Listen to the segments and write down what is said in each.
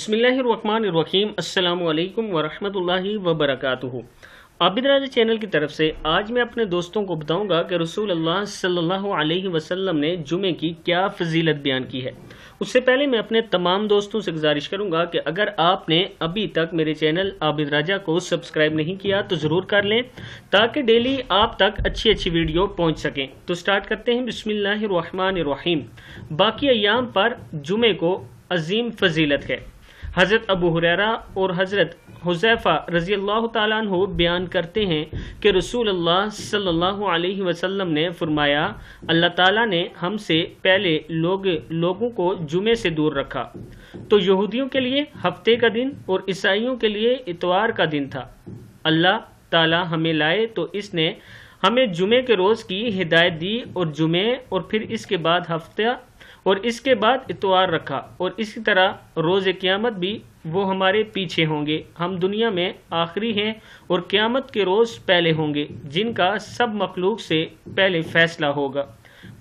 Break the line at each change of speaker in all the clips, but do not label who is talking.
बसमीम अल्लाम वरम वबरक आबिद राजा चैनल की तरफ से आज मैं अपने दोस्तों को बताऊंगा कि रसूल अल्लाह सल्लल्लाहु अलैहि वसल्लम ने जुमे की क्या फजीलत बयान की है उससे पहले मैं अपने तमाम दोस्तों से गुजारिश करूंगा कि अगर आपने अभी तक मेरे चैनल आबिद राजा को सब्सक्राइब नहीं किया तो ज़रूर कर लें ताकि डेली आप तक अच्छी अच्छी वीडियो पहुंच सकें तो स्टार्ट करते हैं बिसमीम बाकी अयाम पर जुमे को अजीम फजीलत है हज़रत अबू हुररा और हज़रत हुजैफ़ा रज़ी अल्लाह तु बयान करते हैं कि रसूल अल्लाह सल्लल्लाहु अलैहि वसल्लम ने फरमाया अल्लाह ताला ने हमसे पहले लोग लोगों को जुमे से दूर रखा तो यहूदियों के लिए हफ्ते का दिन और ईसाइयों के लिए इतवार का दिन था अल्लाह ताला हमें लाए तो इसने हमें जुमे के रोज़ की हिदायत दी और जुमे और फिर इसके बाद हफ्ता और इसके बाद इतवार रखा और इसी तरह रोज़ क़्यामत भी वो हमारे पीछे होंगे हम दुनिया में आखिरी हैं और क़्यामत के रोज़ पहले होंगे जिनका सब मखलूक से पहले फ़ैसला होगा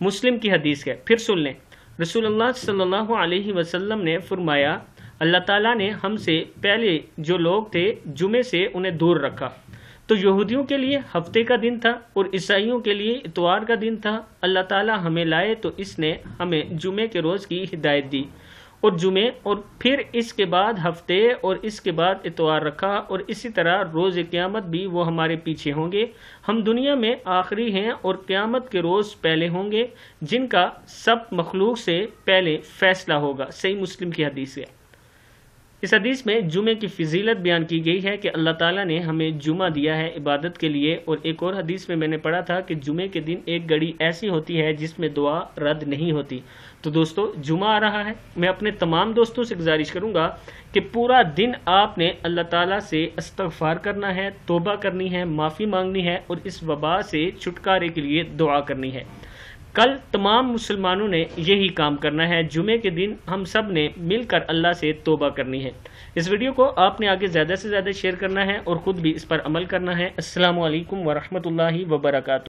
मुस्लिम की हदीस है फिर सुन लें रसूलुल्लाह सल्ह वसम ने फरमाया अल्लाह ताला ने हमसे पहले जो लोग थे जुमे से उन्हें दूर रखा तो यहूदियों के लिए हफ्ते का दिन था और ईसाइयों के लिए इतवार का दिन था अल्लाह ताला हमें लाए तो इसने हमें जुमे के रोज़ की हिदायत दी और जुमे और फिर इसके बाद हफ्ते और इसके बाद इतवार रखा और इसी तरह रोज़ क़्यामत भी वो हमारे पीछे होंगे हम दुनिया में आखिरी हैं और क़्यामत के रोज़ पहले होंगे जिनका सब मखलूक से पहले फ़ैसला होगा सही मुस्लिम की हदीस है इस हदीस में जुमे की फजीलत बयान की गई है कि अल्लाह ताला ने हमें जुमा दिया है इबादत के लिए और एक और हदीस में मैंने पढ़ा था कि जुमे के दिन एक घड़ी ऐसी होती है जिसमें दुआ रद्द नहीं होती तो दोस्तों जुमा आ रहा है मैं अपने तमाम दोस्तों से गुजारिश करूंगा कि पूरा दिन आपने अल्लाह ताला से इस्तफार करना है तोबा करनी है माफ़ी मांगनी है और इस वबा से छुटकारे के लिए दुआ करनी है कल तमाम मुसलमानों ने यही काम करना है जुमे के दिन हम सब ने मिलकर अल्लाह से तोबा करनी है इस वीडियो को आपने आगे ज़्यादा से ज़्यादा शेयर करना है और ख़ुद भी इस पर अमल करना है असलकम वरहमल वर्का